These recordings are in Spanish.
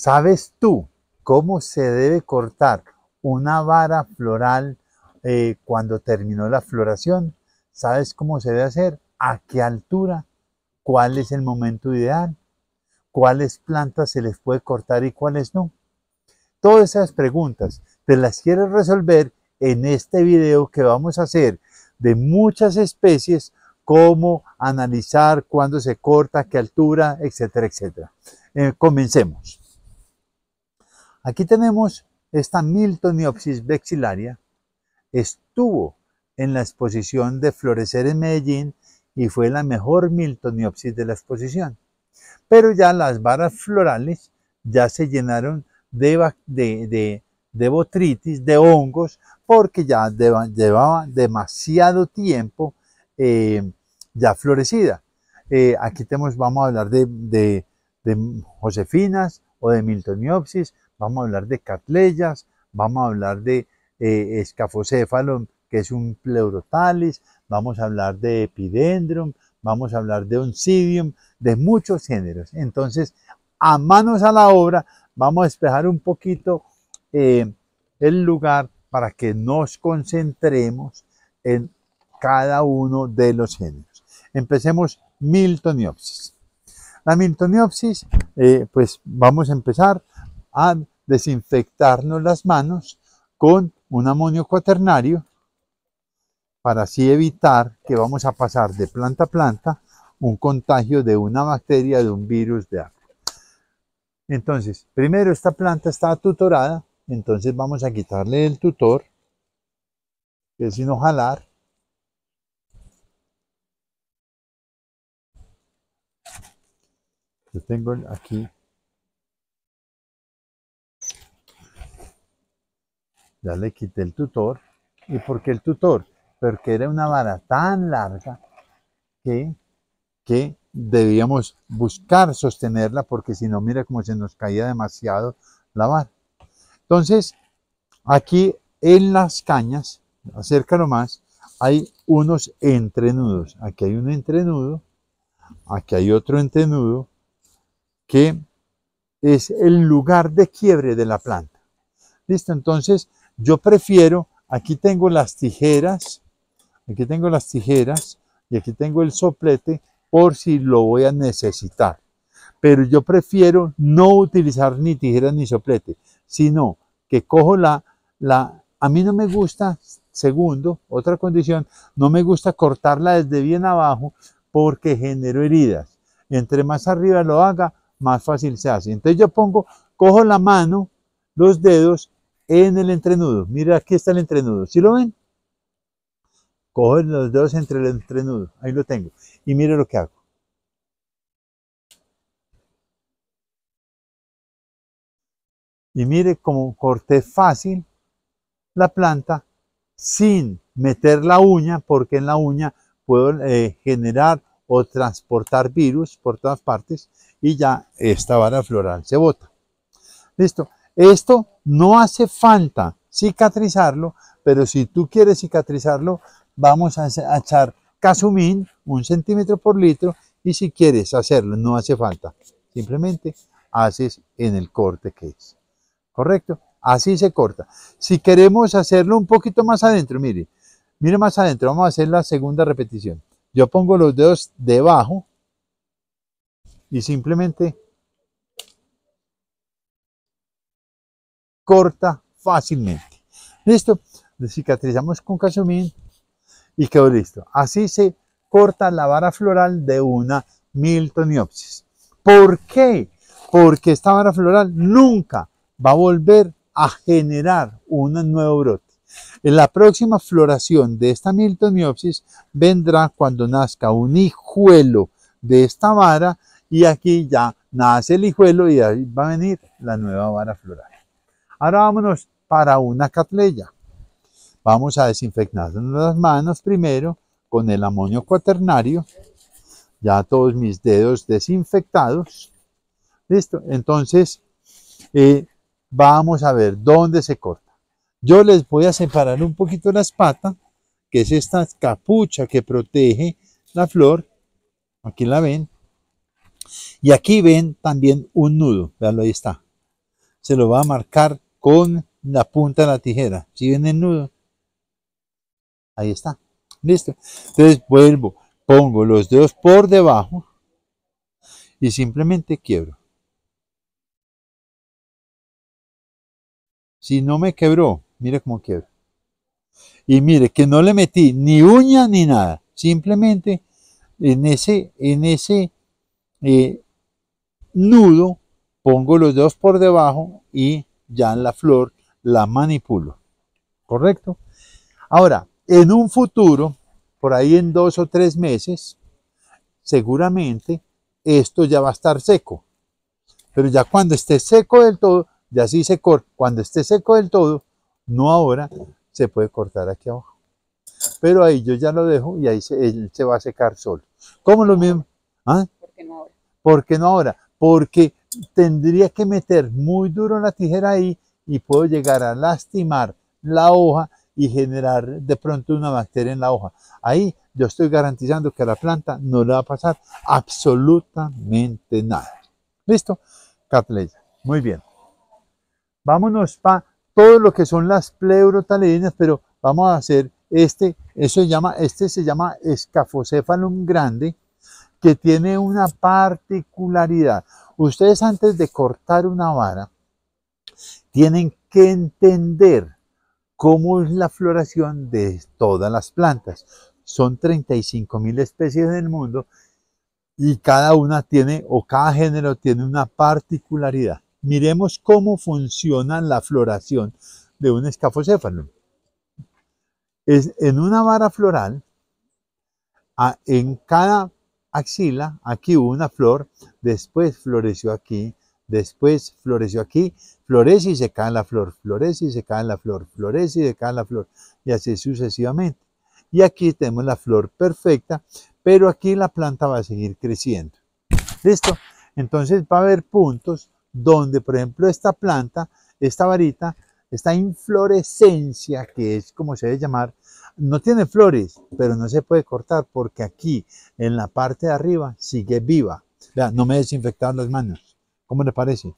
¿Sabes tú cómo se debe cortar una vara floral eh, cuando terminó la floración? ¿Sabes cómo se debe hacer? ¿A qué altura? ¿Cuál es el momento ideal? ¿Cuáles plantas se les puede cortar y cuáles no? Todas esas preguntas te las quiero resolver en este video que vamos a hacer de muchas especies, cómo analizar, cuándo se corta, qué altura, etcétera, etcétera. Eh, comencemos. Aquí tenemos esta Miltoniopsis vexilaria. Estuvo en la exposición de Florecer en Medellín y fue la mejor Miltoniopsis de la exposición. Pero ya las varas florales ya se llenaron de, botritis, de hongos, porque ya llevaba demasiado tiempo eh, ya florecida. Eh, aquí tenemos, vamos a hablar de Josefinas o de Miltoniopsis, vamos a hablar de catleyas, vamos a hablar de eh, que es un pleurotalis, vamos a hablar de epidendrum, vamos a hablar de oncidium, de muchos géneros. Entonces, a manos a la obra, vamos a despejar un poquito eh, el lugar para que nos concentremos en cada uno de los géneros. Empecemos Miltoniopsis. La Miltoniopsis, eh, pues vamos a empezar a desinfectarnos las manos con un amonio cuaternario para así evitar que vamos a pasar de planta a planta un contagio de una bacteria, de un virus de agua. Entonces, primero esta planta está tutorada, entonces vamos a quitarle el tutor, que es sin jalar. Yo tengo aquí Ya le quité el tutor. ¿Y por qué el tutor? Porque era una vara tan larga que, que debíamos buscar sostenerla porque si no, mira cómo se nos caía demasiado la vara. Entonces, aquí en las cañas, acércalo más, hay unos entrenudos. Aquí hay un entrenudo, aquí hay otro entrenudo, que es el lugar de quiebre de la planta. ¿Listo? Entonces, yo prefiero, aquí tengo las tijeras, aquí tengo las tijeras y aquí tengo el soplete por si lo voy a necesitar. Pero yo prefiero no utilizar ni tijeras ni soplete, sino que cojo la, la, a mí no me gusta, segundo, otra condición, no me gusta cortarla desde bien abajo porque genero heridas. Entre más arriba lo haga, más fácil se hace. Entonces yo pongo, cojo la mano, los dedos en el entrenudo. Mira, aquí está el entrenudo. ¿Si lo ven? Cojo los dedos entre el entrenudo. Ahí lo tengo. Y mire lo que hago. Y mire cómo corté fácil la planta sin meter la uña, porque en la uña puedo eh, generar o transportar virus por todas partes y ya esta vara floral se bota. Listo. Esto no hace falta cicatrizarlo, pero si tú quieres cicatrizarlo, vamos a, echar casumín, un centímetro por litro, y si quieres hacerlo, no hace falta. Simplemente haces en el corte que es. ¿Correcto? Así se corta. Si queremos hacerlo un poquito más adentro, mire, mire más adentro, vamos a hacer la segunda repetición. Yo pongo los dedos debajo y simplemente corta fácilmente. ¿Listo? cicatrizamos con casumín y quedó listo. Así se corta la vara floral de una miltoniopsis. ¿Por qué? Porque esta vara floral nunca va a volver a generar un nuevo brote. La próxima floración de esta miltoniopsis vendrá cuando nazca un hijuelo de esta vara y aquí ya nace el hijuelo y ahí va a venir la nueva vara floral. Ahora vámonos para una catleya. Vamos a desinfectarnos las manos primero con el amonio cuaternario. Ya todos mis dedos desinfectados. Listo. Entonces, eh, vamos a ver dónde se corta. Yo les voy a separar un poquito las patas, que es esta capucha que protege la flor. Aquí la ven. Y aquí ven también un nudo. Veanlo, ahí está. Se lo va a marcar con la punta de la tijera. Si el nudo, ahí está. Listo. Entonces vuelvo, pongo los dedos por debajo y simplemente quiebro. Si no me quebró, mire cómo quiebro. Y mire que no le metí ni uña ni nada. Simplemente en ese, en ese eh, nudo pongo los dedos por debajo y ya en la flor la manipulo. ¿Correcto? Ahora, en un futuro, por ahí en dos o tres meses, seguramente esto ya va a estar seco. Pero ya cuando esté seco del todo, ya sí se corta. Cuando esté seco del todo, no ahora, se puede cortar aquí abajo. Pero ahí yo ya lo dejo y ahí se, va a secar solo. ¿Cómo lo mismo? ¿Ah? ¿Por qué no ahora? ¿Por qué no ahora? Porque tendría que meter muy duro la tijera ahí y puedo llegar a lastimar la hoja y generar de pronto una bacteria en la hoja. Ahí yo estoy garantizando que a la planta no le va a pasar absolutamente nada. ¿Listo? Catleya. Muy bien. Vámonos para todo lo que son las pleurotalenias, pero vamos a hacer este, eso se llama, este se llama escafocéfalum grande, que tiene una particularidad. Ustedes antes de cortar una vara, tienen que entender cómo es la floración de todas las plantas. Son 35 mil especies en el mundo y cada una tiene, o cada género tiene una particularidad. Miremos cómo funciona la floración de un escafocéfalo. Es en una vara floral, en cada axila, aquí hubo una flor, después floreció aquí, después floreció aquí, florece y se cae la flor, florece y se cae la flor, florece y se cae la flor, y así sucesivamente. Y aquí tenemos la flor perfecta, pero aquí la planta va a seguir creciendo. ¿Listo? Entonces va a haber puntos donde, por ejemplo, esta planta, esta varita, esta inflorescencia, que es como se debe llamar, no tiene flores, pero no se puede cortar porque aquí, en la parte de arriba, sigue viva. no me desinfectaron las manos. ¿Cómo le parece?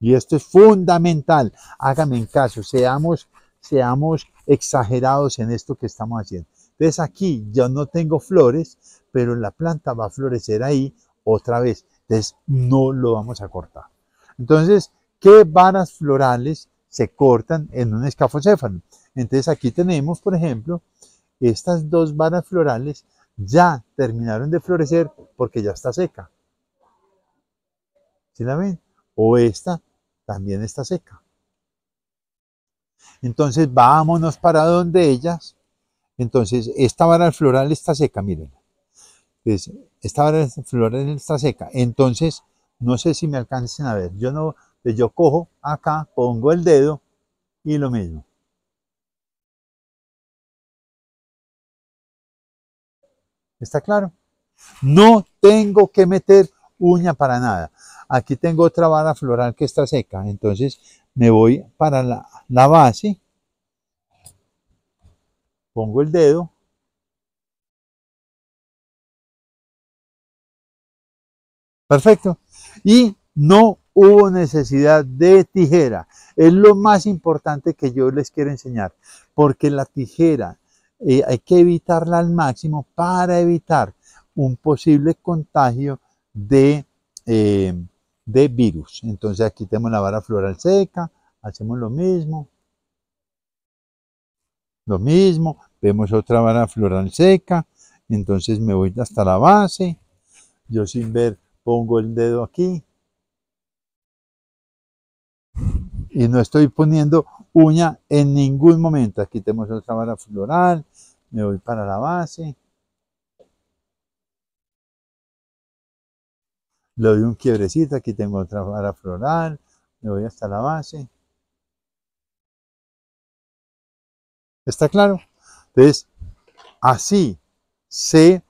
Y esto es fundamental. Háganme en caso, seamos, seamos exagerados en esto que estamos haciendo. Entonces aquí yo no tengo flores, pero la planta va a florecer ahí otra vez. Entonces no lo vamos a cortar. Entonces, ¿qué varas florales se cortan en un escafocéfano? Entonces aquí tenemos, por ejemplo, estas dos varas florales ya terminaron de florecer porque ya está seca. ¿Sí la ven? O esta también está seca. Entonces vámonos para donde ellas. Entonces esta vara floral está seca, miren. Pues, esta vara floral está seca. Entonces, no sé si me alcancen a ver. Yo no, pues, yo cojo acá, pongo el dedo y lo mismo. ¿Está claro? No tengo que meter uña para nada. Aquí tengo otra vara floral que está seca, entonces me voy para la, base, pongo el dedo, perfecto, y no hubo necesidad de tijera. Es lo más importante que yo les quiero enseñar, porque la tijera eh, hay que evitarla al máximo para evitar un posible contagio de, eh, de virus. Entonces aquí tenemos la vara floral seca, hacemos lo mismo, lo mismo, vemos otra vara floral seca, entonces me voy hasta la base, yo sin ver pongo el dedo aquí, y no estoy poniendo uña en ningún momento. Aquí tenemos otra vara floral, me voy para la base le doy un quiebrecito, aquí tengo otra vara floral, me voy hasta la base. ¿Está claro? Entonces, así se,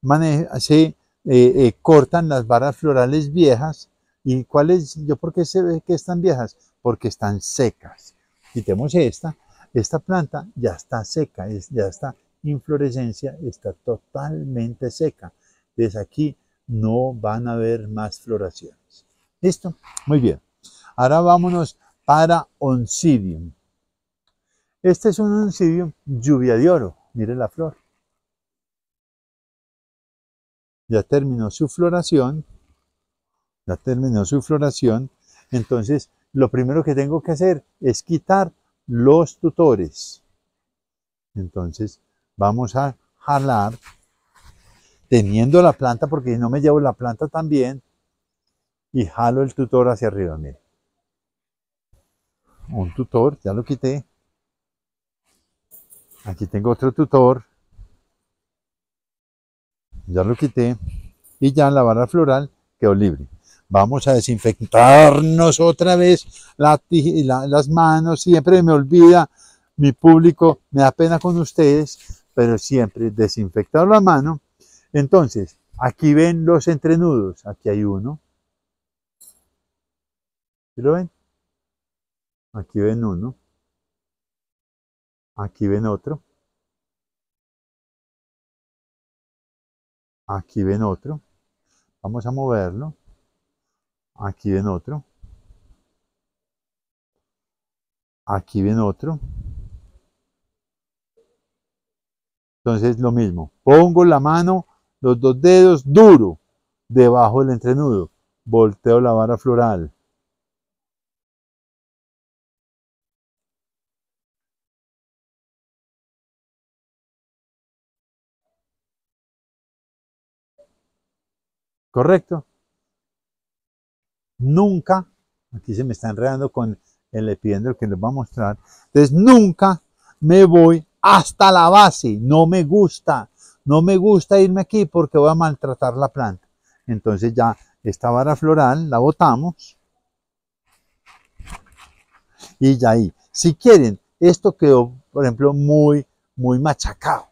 maneja, se eh, eh, cortan las varas florales viejas. ¿Y cuáles? ¿Yo por qué se ve que están viejas? Porque están secas. Quitemos esta. Esta planta ya está seca, ya está inflorescencia está totalmente seca. Desde aquí no van a haber más floraciones. ¿Listo? Muy bien. Ahora vámonos para Oncidium. Este es un Oncidium lluvia de oro. Mire la flor. Ya terminó su floración. Ya terminó su floración. Entonces, lo primero que tengo que hacer es quitar los tutores. Entonces, Vamos a jalar teniendo la planta, porque no me llevo la planta también, y jalo el tutor hacia arriba, miren Un tutor, ya lo quité. Aquí tengo otro tutor. Ya lo quité. Y ya la barra floral quedó libre. Vamos a desinfectarnos otra vez las manos. Siempre me olvida mi público. Me da pena con ustedes pero siempre desinfectar la mano. Entonces, aquí ven los entrenudos, aquí hay uno. lo ven? Aquí ven uno. Aquí ven otro. Aquí ven otro. Vamos a moverlo. Aquí ven otro. Aquí ven otro. Entonces lo mismo, pongo la mano, los dos dedos duro debajo del entrenudo, volteo la vara floral. ¿Correcto? Nunca, aquí se me está enredando con el epidendro que les voy a mostrar, entonces nunca me voy hasta la base. No me gusta, no me gusta irme aquí porque voy a maltratar la planta. Entonces ya esta vara floral la botamos. Y ya ahí. Si quieren, esto quedó, por ejemplo, muy, muy machacado.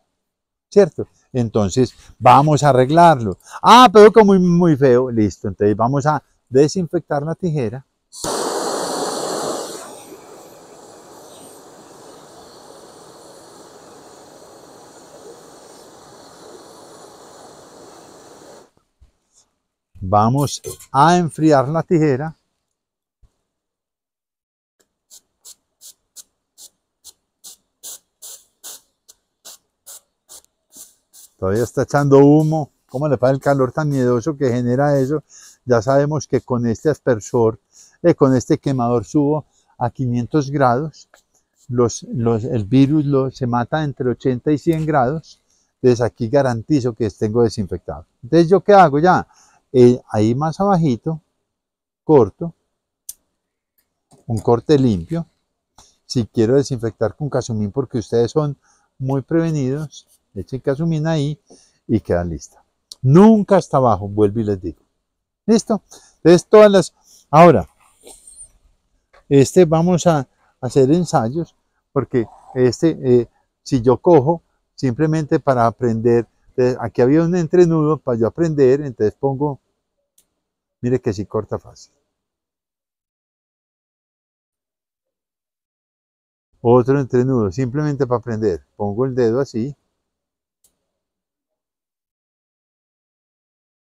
¿Cierto? Entonces vamos a arreglarlo. Ah, pero que muy, muy feo. Listo. Entonces vamos a desinfectar la tijera. Vamos a enfriar la tijera. Todavía está echando humo. ¿Cómo le pasa el calor tan miedoso que genera eso? Ya sabemos que con este aspersor, eh, con este quemador subo a 500 grados. el virus se mata entre 80 y 100 grados. Desde aquí garantizo que tengo desinfectado. Entonces yo qué hago ya? Eh, ahí más abajito, corto, un corte limpio. Si quiero desinfectar con casumín porque ustedes son muy prevenidos, echen casumín ahí y queda lista. Nunca hasta abajo, vuelvo y les digo. ¿Listo? Entonces todas las... Ahora, este vamos a hacer ensayos porque este, eh, si yo cojo simplemente para aprender entonces, aquí había un entrenudo para yo aprender, entonces pongo, mire que sí corta fácil. Otro entrenudo, simplemente para aprender. Pongo el dedo así.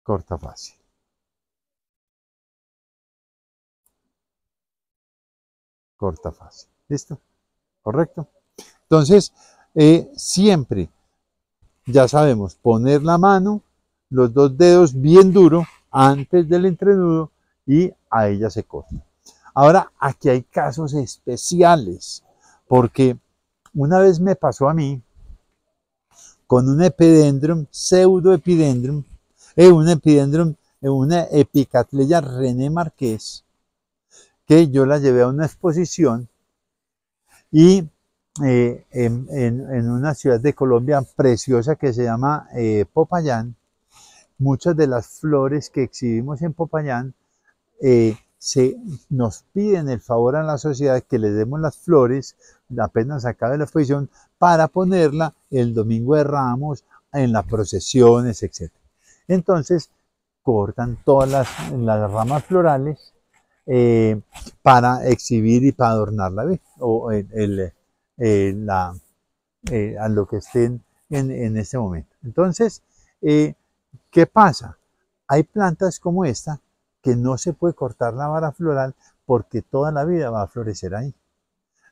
Corta fácil. Corta fácil. ¿Listo? ¿Correcto? Entonces, eh, siempre ya sabemos, poner la mano, los dos dedos bien duro antes del entrenudo y a ella se corta. Ahora, aquí hay casos especiales, porque una vez me pasó a mí con un epidendrum, pseudoepidendrum, eh, un epidendrum, eh, una epicatleya René Marqués, que yo la llevé a una exposición y eh, en, una ciudad de Colombia preciosa que se llama eh, Popayán. Muchas de las flores que exhibimos en Popayán eh, se nos piden el favor a la sociedad que les demos las flores apenas acabe la exposición para ponerla el domingo de Ramos en las procesiones, etc. Entonces cortan todas las, ramas florales para exhibir y para adornar la o el eh, eh, a lo que estén en, en este momento. Entonces, eh, ¿qué pasa? Hay plantas como esta que no se puede cortar la vara floral porque toda la vida va a florecer ahí.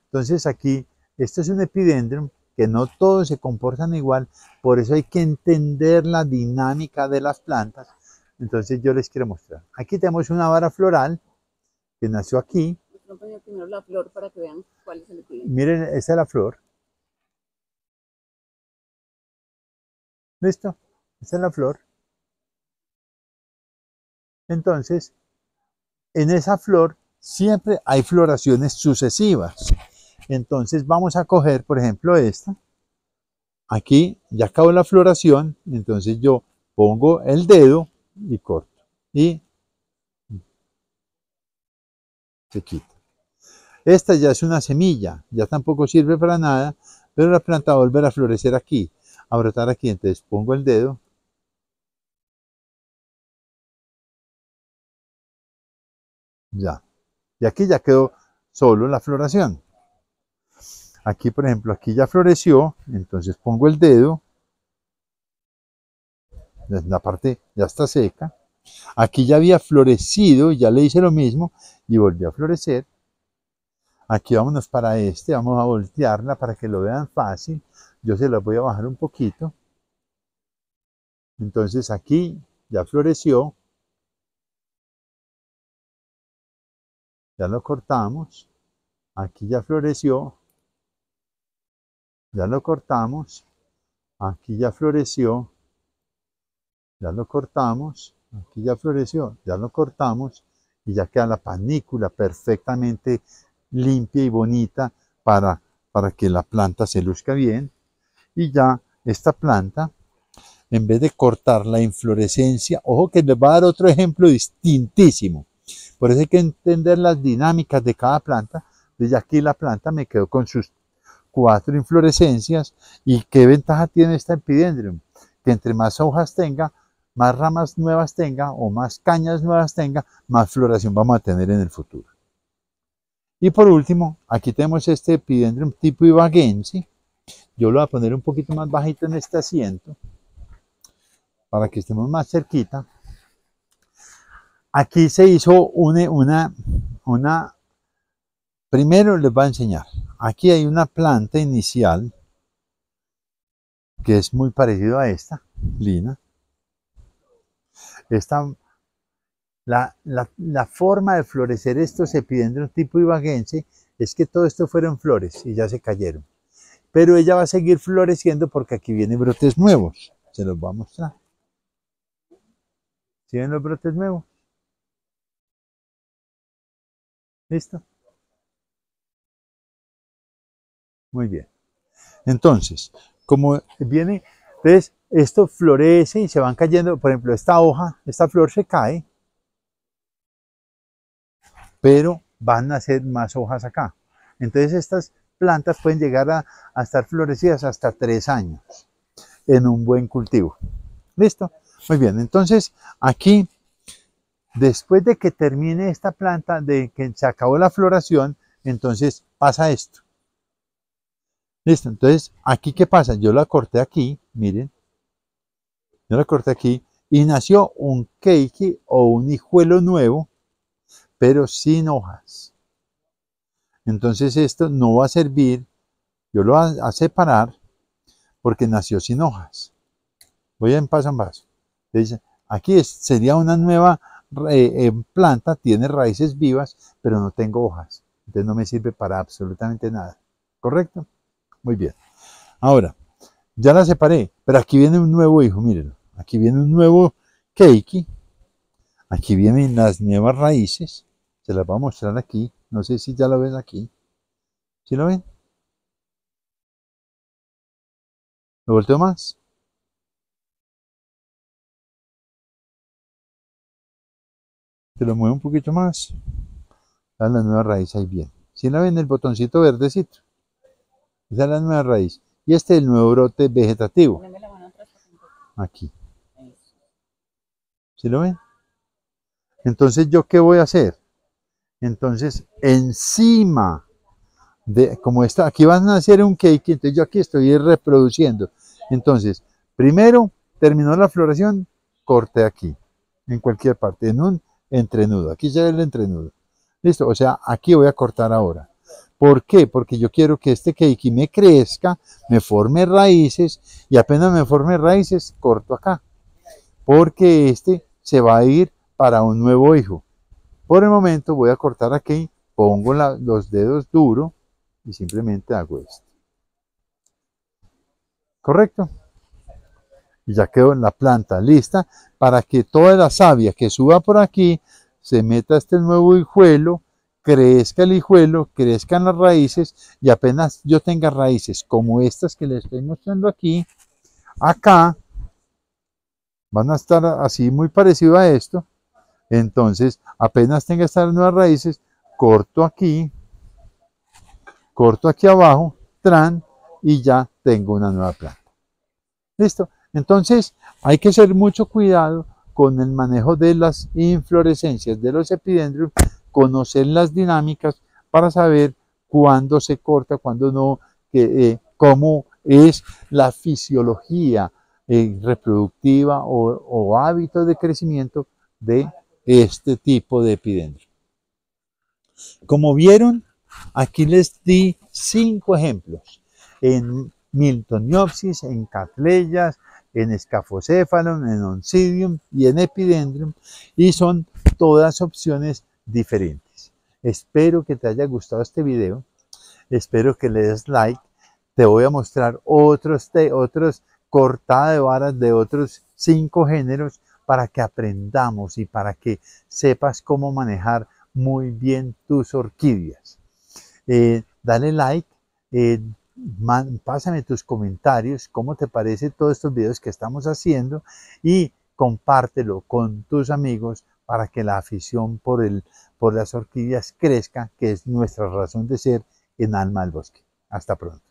Entonces aquí, esto es un epidendrum que no todos se comportan igual, por eso hay que entender la dinámica de las plantas. Entonces yo les quiero mostrar. Aquí tenemos una vara floral que nació aquí, la flor para Miren, esta es la flor. ¿Listo? Esta es la flor. Entonces, en esa flor siempre hay floraciones sucesivas. Entonces vamos a coger, por ejemplo, esta. Aquí ya acabó la floración, entonces yo pongo el dedo y corto. Y se quita. Esta ya es una semilla, ya tampoco sirve para nada, pero la planta va a volver a florecer aquí, a brotar aquí. Entonces pongo el dedo. Ya. Y aquí ya quedó solo la floración. Aquí, por ejemplo, aquí ya floreció, entonces pongo el dedo. La parte ya está seca. Aquí ya había florecido, ya le hice lo mismo y volvió a florecer. Aquí vámonos para este, vamos a voltearla para que lo vean fácil. Yo se la voy a bajar un poquito. Entonces aquí ya floreció. Ya lo cortamos. Aquí ya floreció. Ya lo cortamos. Aquí ya floreció. Ya lo cortamos. Aquí ya floreció. Ya lo cortamos. Y ya queda la panícula perfectamente limpia y bonita para, que la planta se luzca bien. Y ya esta planta, en vez de cortar la inflorescencia, ojo que les va a dar otro ejemplo distintísimo. Por eso hay que entender las dinámicas de cada planta. Desde aquí la planta me quedó con sus cuatro inflorescencias. ¿Y qué ventaja tiene esta epidendrium? Que entre más hojas tenga, más ramas nuevas tenga o más cañas nuevas tenga, más floración vamos a tener en el futuro. Y por último, aquí tenemos este epidendrum tipo ibaguense. Yo lo voy a poner un poquito más bajito en este asiento para que estemos más cerquita. Aquí se hizo una, una, primero les voy a enseñar. Aquí hay una planta inicial que es muy parecida a esta, lina. Esta la, la, forma de florecer estos epidendros tipo ibaguense es que todo esto fueron flores y ya se cayeron. Pero ella va a seguir floreciendo porque aquí vienen brotes nuevos. Se los voy a mostrar. ¿Sí ven los brotes nuevos? ¿Listo? Muy bien. Entonces, como viene, entonces esto florece y se van cayendo, por ejemplo, esta hoja, esta flor se cae, pero van a ser más hojas acá. Entonces estas plantas pueden llegar a, a estar florecidas hasta tres años en un buen cultivo. ¿Listo? Muy bien, entonces aquí, después de que termine esta planta, de que se acabó la floración, entonces pasa esto. Listo, entonces aquí qué pasa, yo la corté aquí, miren, yo la corté aquí y nació un keiki o un hijuelo nuevo pero sin hojas. Entonces esto no va a servir, yo lo voy a, separar porque nació sin hojas. Voy en paso en paso. aquí sería una nueva eh, planta, tiene raíces vivas, pero no tengo hojas. Entonces no me sirve para absolutamente nada. ¿Correcto? Muy bien. Ahora, ya la separé, pero aquí viene un nuevo hijo, mírenlo. Aquí viene un nuevo keiki. Aquí vienen las nuevas raíces las voy a mostrar aquí. No sé si ya lo ven aquí. ¿Si lo ven? ¿Lo volteo más? Se lo mueve un poquito más. Está la nueva raíz ahí bien. Si ¿Sí la ven el botoncito verdecito. Esa es la nueva raíz. Y este es el nuevo brote vegetativo. Aquí. ¿Sí lo ven? Entonces, ¿yo qué voy a hacer? Entonces, encima de, como está, aquí van a hacer un keiki, entonces yo aquí estoy reproduciendo. Entonces, primero terminó la floración, corté aquí, en cualquier parte, en un entrenudo. Aquí ya el entrenudo. Listo, o sea, aquí voy a cortar ahora. ¿Por qué? Porque yo quiero que este keiki me crezca, me forme raíces y apenas me forme raíces, corto acá. Porque este se va a ir para un nuevo hijo. Por el momento voy a cortar aquí, pongo los dedos duro y simplemente hago esto. ¿Correcto? Y ya quedó la planta lista para que toda la savia que suba por aquí se meta a este nuevo hijuelo, crezca el hijuelo, crezcan las raíces y apenas yo tenga raíces como estas que les estoy mostrando aquí, acá van a estar así muy parecido a esto, entonces, apenas tenga estas nuevas raíces, corto aquí, corto aquí abajo, tran, y ya tengo una nueva planta. ¿Listo? Entonces, hay que ser mucho cuidado con el manejo de las inflorescencias de los epidendrios, conocer las dinámicas para saber cuándo se corta, cuándo no, eh, cómo es la fisiología eh, reproductiva o, o hábito de crecimiento de este tipo de epidemia. Como vieron, aquí les di cinco ejemplos. En Miltoniopsis, en Catleyas, en escafocéfalon, en Oncidium y en Epidendrum. Y son todas opciones diferentes. Espero que te haya gustado este video. Espero que le des like. Te voy a mostrar otros, te, otros de varas de otros cinco géneros para que aprendamos y para que sepas cómo manejar muy bien tus orquídeas. Eh, dale like, eh, pásame tus comentarios, cómo te parece todos estos videos que estamos haciendo y compártelo con tus amigos para que la afición por, el, por las orquídeas crezca, que es nuestra razón de ser en Alma del Bosque. Hasta pronto.